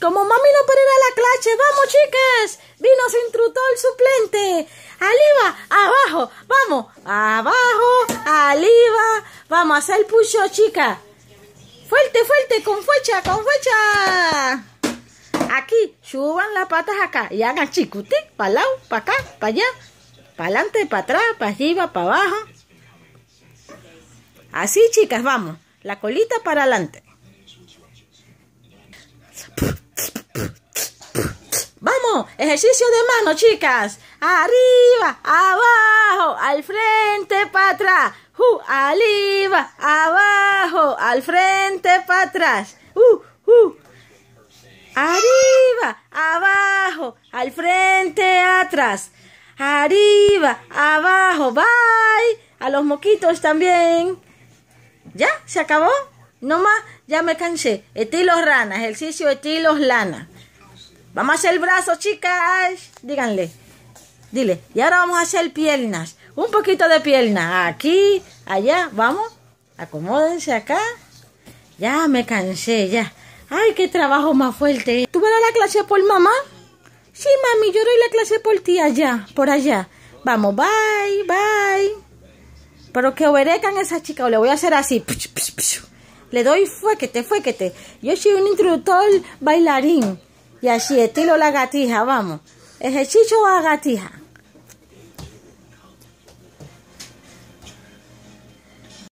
Como mami no puede ir a la clase, vamos chicas. Vino su el suplente. Aliva, abajo, vamos, abajo, aliva. Vamos a hacer pucho, chicas Fuerte, fuerte, con fuerza, con fuerza. Aquí, suban las patas acá y hagan chicutic, para lado, para acá, para allá, para adelante, para atrás, para arriba, para abajo. Así, chicas, vamos. La colita para adelante. ejercicio de mano, chicas. Arriba, abajo, al frente, para atrás. Uh, arriba, abajo, al frente, para atrás. Uh, uh, Arriba, abajo, al frente, atrás. Arriba, abajo, bye. A los moquitos también. ¿Ya? ¿Se acabó? No más, ya me cansé. Estilos rana, ejercicio estilos lana. Vamos a hacer brazos, chicas. Díganle. Dile. Y ahora vamos a hacer piernas. Un poquito de piernas. Aquí, allá. Vamos. Acomódense acá. Ya me cansé, ya. Ay, qué trabajo más fuerte. ¿Tú verás la clase por mamá? Sí, mami, yo doy la clase por ti allá, por allá. Vamos, bye, bye. Pero que obedezcan a esa chica, o le voy a hacer así. Le doy fuéquete, te. Yo soy un instructor bailarín. Y así, estilo la gatija, vamos. Ejercicio a gatija.